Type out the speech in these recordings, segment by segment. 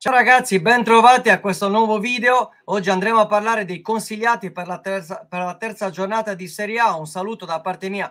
Ciao ragazzi, ben trovati a questo nuovo video. Oggi andremo a parlare dei consigliati per la, terza, per la terza giornata di Serie A. Un saluto da parte mia,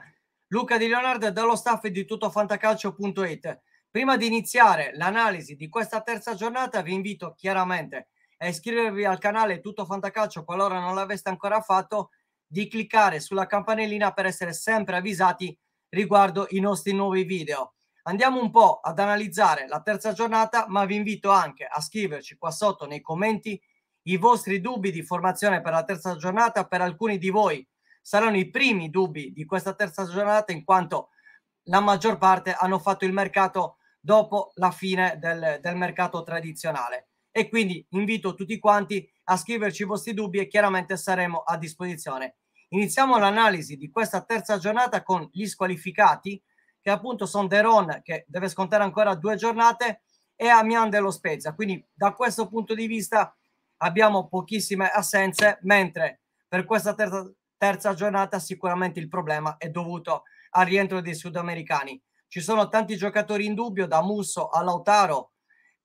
Luca Di Leonardo e dallo staff di tuttofantacalcio.it. Prima di iniziare l'analisi di questa terza giornata vi invito chiaramente a iscrivervi al canale Tutto Fantacalcio qualora non l'aveste ancora fatto, di cliccare sulla campanellina per essere sempre avvisati riguardo i nostri nuovi video. Andiamo un po' ad analizzare la terza giornata, ma vi invito anche a scriverci qua sotto nei commenti i vostri dubbi di formazione per la terza giornata. Per alcuni di voi saranno i primi dubbi di questa terza giornata, in quanto la maggior parte hanno fatto il mercato dopo la fine del, del mercato tradizionale. E quindi invito tutti quanti a scriverci i vostri dubbi e chiaramente saremo a disposizione. Iniziamo l'analisi di questa terza giornata con gli squalificati che appunto sono Deron che deve scontare ancora due giornate e Amian dello Spezia. Quindi da questo punto di vista abbiamo pochissime assenze, mentre per questa terza, terza giornata sicuramente il problema è dovuto al rientro dei sudamericani. Ci sono tanti giocatori in dubbio, da Musso a Lautaro,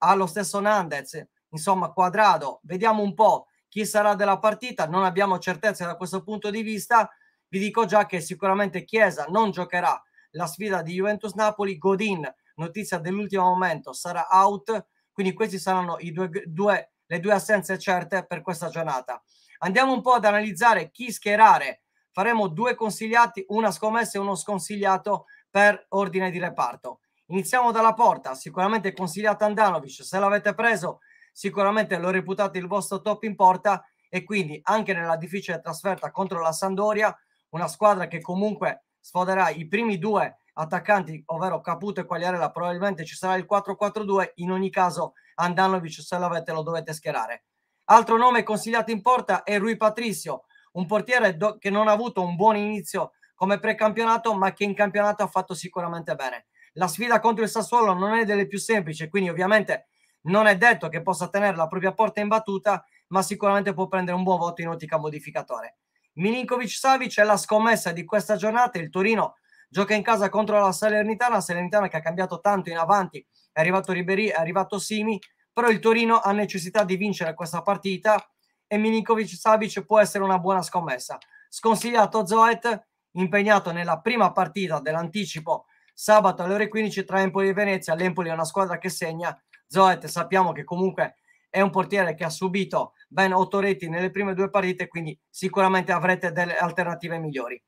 allo stesso Nandez, insomma Quadrado. Vediamo un po' chi sarà della partita, non abbiamo certezze da questo punto di vista. Vi dico già che sicuramente Chiesa non giocherà la sfida di Juventus-Napoli, Godin, notizia dell'ultimo momento, sarà out, quindi queste saranno due, due, le due assenze certe per questa giornata. Andiamo un po' ad analizzare chi schierare, faremo due consigliati, una scommessa e uno sconsigliato per ordine di reparto. Iniziamo dalla porta, sicuramente consigliato Andanovic, se l'avete preso sicuramente lo reputate il vostro top in porta e quindi anche nella difficile trasferta contro la Sandoria, una squadra che comunque sfoderà i primi due attaccanti, ovvero Caputo e Quagliarella, probabilmente ci sarà il 4-4-2, in ogni caso Andanovic se l'avete lo dovete schierare. Altro nome consigliato in porta è Rui Patricio, un portiere do- che non ha avuto un buon inizio come precampionato, ma che in campionato ha fatto sicuramente bene. La sfida contro il Sassuolo non è delle più semplici, quindi ovviamente non è detto che possa tenere la propria porta in battuta, ma sicuramente può prendere un buon voto in ottica modificatore. Milinkovic-Savic è la scommessa di questa giornata, il Torino gioca in casa contro la Salernitana, la Salernitana che ha cambiato tanto in avanti, è arrivato Ribery, è arrivato Simi, però il Torino ha necessità di vincere questa partita e Milinkovic-Savic può essere una buona scommessa. Sconsigliato Zoet, impegnato nella prima partita dell'anticipo sabato alle ore 15 tra Empoli e Venezia. L'Empoli è una squadra che segna. Zoet sappiamo che comunque è un portiere che ha subito ben otto reti nelle prime due partite, quindi sicuramente avrete delle alternative migliori.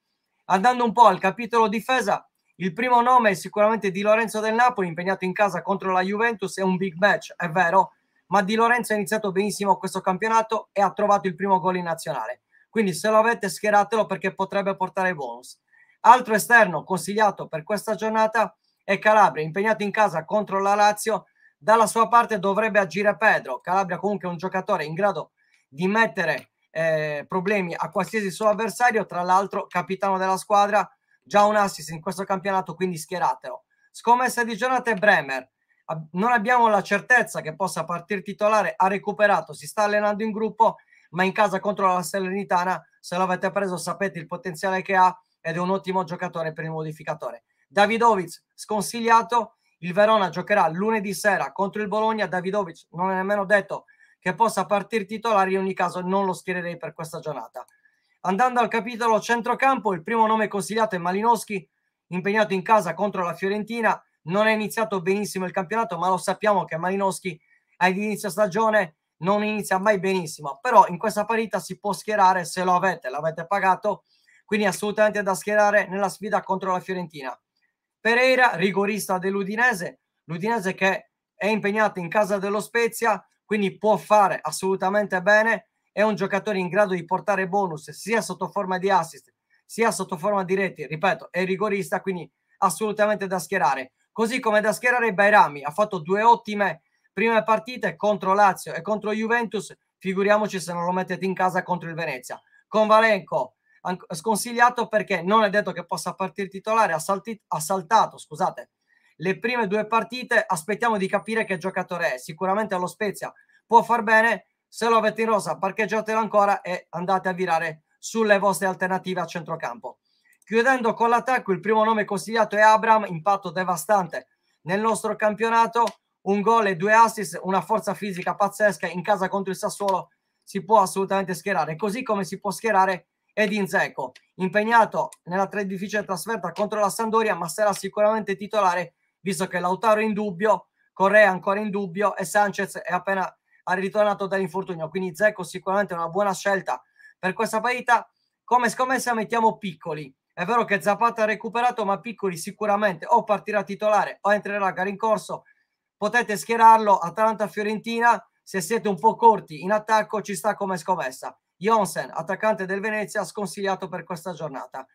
Andando un po' al capitolo difesa, il primo nome è sicuramente Di Lorenzo del Napoli, impegnato in casa contro la Juventus, è un big match, è vero, ma Di Lorenzo ha iniziato benissimo questo campionato e ha trovato il primo gol in nazionale. Quindi se lo avete schieratelo perché potrebbe portare bonus. Altro esterno consigliato per questa giornata è Calabria, impegnato in casa contro la Lazio. Dalla sua parte dovrebbe agire Pedro. Calabria comunque è un giocatore in grado di mettere eh, problemi a qualsiasi suo avversario, tra l'altro capitano della squadra, già un assist in questo campionato, quindi schieratelo. Scommessa di giornata è Bremer. Non abbiamo la certezza che possa partire titolare, ha recuperato, si sta allenando in gruppo, ma in casa contro la Salernitana, se l'avete preso sapete il potenziale che ha ed è un ottimo giocatore per il modificatore. Davidovic sconsigliato, il Verona giocherà lunedì sera contro il Bologna, Davidovic non è nemmeno detto che possa partire titolare, in ogni caso non lo schiererei per questa giornata. Andando al capitolo centrocampo, il primo nome consigliato è Malinowski, impegnato in casa contro la Fiorentina. Non è iniziato benissimo il campionato, ma lo sappiamo che Malinowski all'inizio stagione non inizia mai benissimo. Però in questa partita si può schierare se lo avete, l'avete pagato, quindi assolutamente da schierare nella sfida contro la Fiorentina. Pereira, rigorista dell'Udinese, l'Udinese che è impegnato in casa dello Spezia, quindi può fare assolutamente bene, è un giocatore in grado di portare bonus sia sotto forma di assist sia sotto forma di reti, ripeto, è rigorista, quindi assolutamente da schierare. Così come da schierare Bairami, ha fatto due ottime prime partite contro Lazio e contro Juventus, figuriamoci se non lo mettete in casa contro il Venezia. Con Valenco sconsigliato perché non è detto che possa partire titolare, ha, ha saltato, scusate, le prime due partite aspettiamo di capire che giocatore è. Sicuramente allo Spezia può far bene, se lo avete in rosa parcheggiatelo ancora e andate a virare sulle vostre alternative a centrocampo. Chiudendo con l'attacco, il primo nome consigliato è Abram, impatto devastante nel nostro campionato, un gol e due assist, una forza fisica pazzesca, in casa contro il Sassuolo si può assolutamente schierare, così come si può schierare Edin Zecco, impegnato nella difficile trasferta contro la Sandoria, ma sarà sicuramente titolare visto che Lautaro è in dubbio, Correa ancora in dubbio e Sanchez è appena ritornato dall'infortunio. Quindi Zecco sicuramente è una buona scelta per questa partita. Come scommessa mettiamo Piccoli. È vero che Zapata ha recuperato, ma Piccoli sicuramente o partirà titolare o entrerà a gara in corso. Potete schierarlo Atalanta-Fiorentina. Se siete un po' corti in attacco, ci sta come scommessa. Jonsen, attaccante del Venezia, sconsigliato per questa giornata.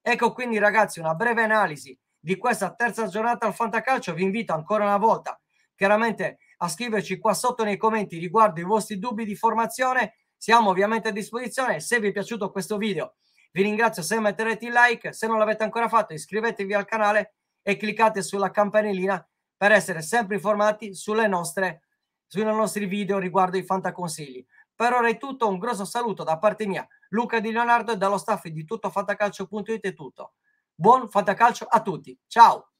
Ecco quindi, ragazzi, una breve analisi di questa terza giornata al Fantacalcio. Vi invito ancora una volta, chiaramente, a scriverci qua sotto nei commenti riguardo i vostri dubbi di formazione. Siamo ovviamente a disposizione. Se vi è piaciuto questo video, vi ringrazio se metterete il like. Se non l'avete ancora fatto, iscrivetevi al canale e cliccate sulla campanellina per essere sempre informati sulle nostre, sui nostri video riguardo i fantaconsigli. Per ora è tutto, un grosso saluto da parte mia, Luca Di Leonardo e dallo staff di tuttofantacalcio.it è tutto. Buon fantacalcio a tutti. Ciao.